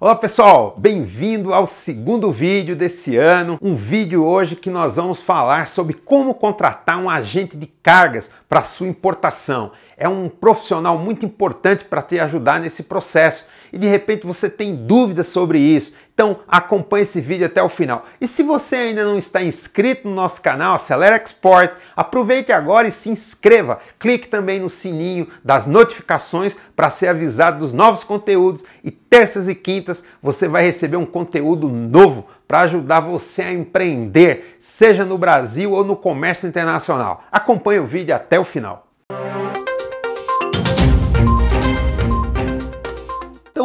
Olá pessoal, bem-vindo ao segundo vídeo desse ano. Um vídeo hoje que nós vamos falar sobre como contratar um agente de cargas para sua importação é um profissional muito importante para te ajudar nesse processo. E de repente você tem dúvidas sobre isso. Então acompanhe esse vídeo até o final. E se você ainda não está inscrito no nosso canal Acelera Export, aproveite agora e se inscreva. Clique também no sininho das notificações para ser avisado dos novos conteúdos e terças e quintas você vai receber um conteúdo novo para ajudar você a empreender, seja no Brasil ou no comércio internacional. Acompanhe o vídeo até o final.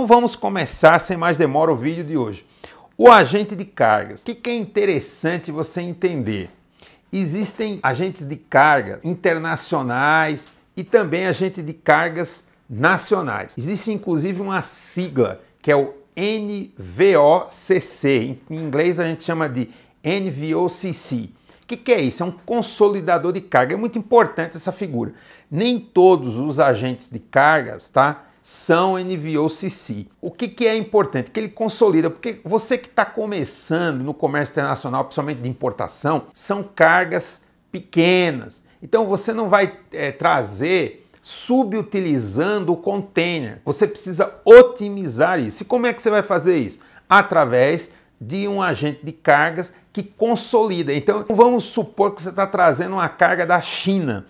Então vamos começar sem mais demora o vídeo de hoje. O agente de cargas. O que, é interessante você entender? Existem agentes de cargas internacionais e também agentes de cargas nacionais. Existe inclusive uma sigla que é o NVOCC. Em inglês a gente chama de NVOCC. O que, que é isso? É um consolidador de carga. É muito importante essa figura. Nem todos os agentes de cargas, tá? São NVOCC. CC. O que, que é importante? Que ele consolida, porque você que está começando no comércio internacional, principalmente de importação, são cargas pequenas. Então você não vai é, trazer subutilizando o container. Você precisa otimizar isso. E como é que você vai fazer isso? Através de um agente de cargas que consolida. Então vamos supor que você está trazendo uma carga da China.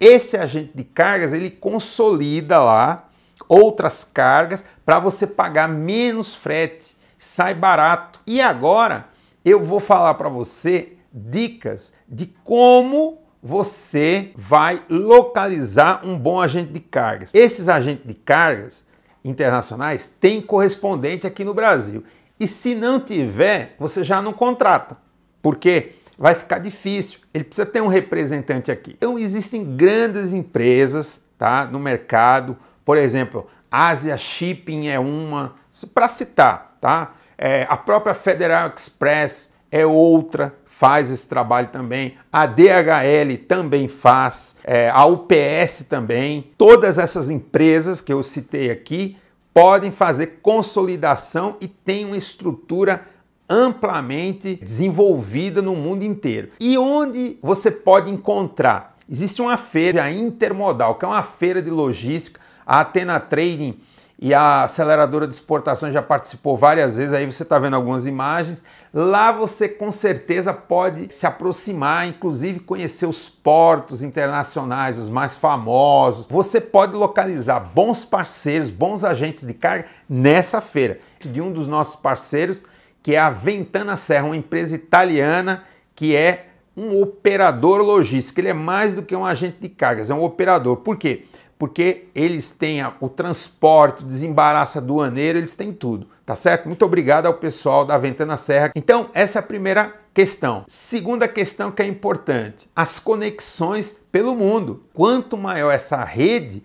Esse agente de cargas ele consolida lá outras cargas para você pagar menos frete, sai barato. E agora eu vou falar para você dicas de como você vai localizar um bom agente de cargas. Esses agentes de cargas internacionais têm correspondente aqui no Brasil. E se não tiver, você já não contrata, porque vai ficar difícil. Ele precisa ter um representante aqui. Então existem grandes empresas, tá, no mercado por exemplo, Asia Shipping é uma, para citar, tá? É, a própria Federal Express é outra, faz esse trabalho também. A DHL também faz, é, a UPS também. Todas essas empresas que eu citei aqui podem fazer consolidação e tem uma estrutura amplamente desenvolvida no mundo inteiro. E onde você pode encontrar? Existe uma feira intermodal, que é uma feira de logística a Atena Trading e a aceleradora de exportações já participou várias vezes, aí você está vendo algumas imagens. Lá você com certeza pode se aproximar, inclusive conhecer os portos internacionais, os mais famosos. Você pode localizar bons parceiros, bons agentes de carga nessa feira. De um dos nossos parceiros, que é a Ventana Serra, uma empresa italiana que é um operador logístico. Ele é mais do que um agente de cargas, é um operador. Por quê? porque eles têm o transporte, o desembaraço aduaneiro, eles têm tudo, tá certo? Muito obrigado ao pessoal da Ventana Serra. Então, essa é a primeira questão. Segunda questão que é importante: as conexões pelo mundo. Quanto maior essa rede,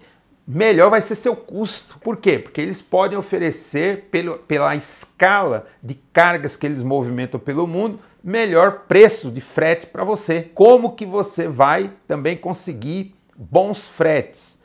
melhor vai ser seu custo. Por quê? Porque eles podem oferecer, pelo, pela escala de cargas que eles movimentam pelo mundo, melhor preço de frete para você. Como que você vai também conseguir bons fretes?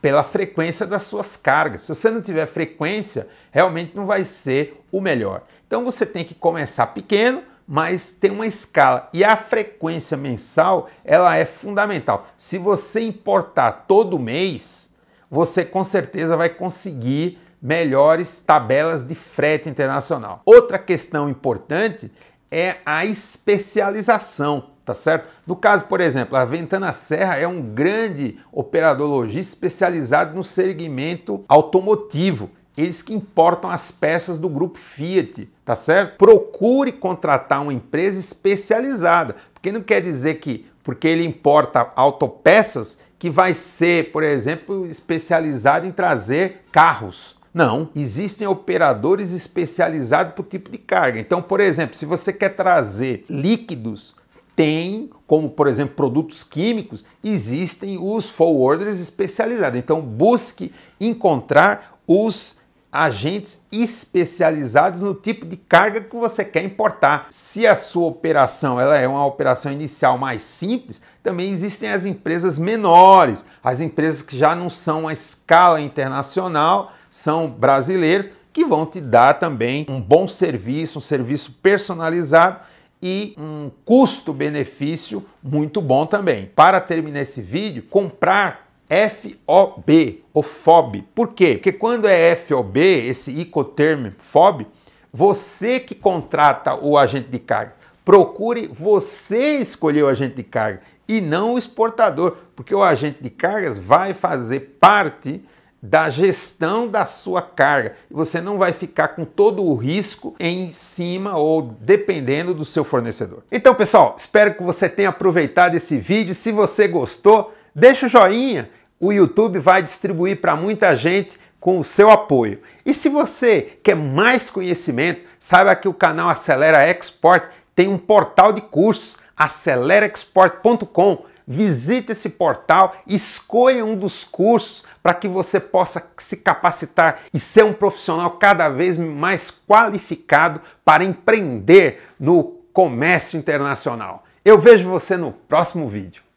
pela frequência das suas cargas. Se você não tiver frequência, realmente não vai ser o melhor. Então você tem que começar pequeno, mas tem uma escala e a frequência mensal, ela é fundamental. Se você importar todo mês, você com certeza vai conseguir melhores tabelas de frete internacional. Outra questão importante é a especialização tá certo? No caso, por exemplo, a Ventana Serra é um grande operador logístico especializado no segmento automotivo. Eles que importam as peças do grupo Fiat, tá certo? Procure contratar uma empresa especializada, porque não quer dizer que porque ele importa autopeças que vai ser, por exemplo, especializado em trazer carros. Não, existem operadores especializados para o tipo de carga. Então, por exemplo, se você quer trazer líquidos, tem, como por exemplo produtos químicos, existem os forwarders especializados. Então busque encontrar os agentes especializados no tipo de carga que você quer importar. Se a sua operação ela é uma operação inicial mais simples, também existem as empresas menores, as empresas que já não são a escala internacional, são brasileiros que vão te dar também um bom serviço, um serviço personalizado e um custo-benefício muito bom também. Para terminar esse vídeo, comprar FOB, o FOB. Por quê? Porque quando é FOB, esse Icoterm FOB, você que contrata o agente de carga, procure você escolher o agente de carga e não o exportador, porque o agente de cargas vai fazer parte da gestão da sua carga. Você não vai ficar com todo o risco em cima ou dependendo do seu fornecedor. Então, pessoal, espero que você tenha aproveitado esse vídeo. Se você gostou, deixa o joinha. O YouTube vai distribuir para muita gente com o seu apoio. E se você quer mais conhecimento, saiba que o canal Acelera Export tem um portal de cursos, acelerexport.com visite esse portal, escolha um dos cursos para que você possa se capacitar e ser um profissional cada vez mais qualificado para empreender no comércio internacional. Eu vejo você no próximo vídeo.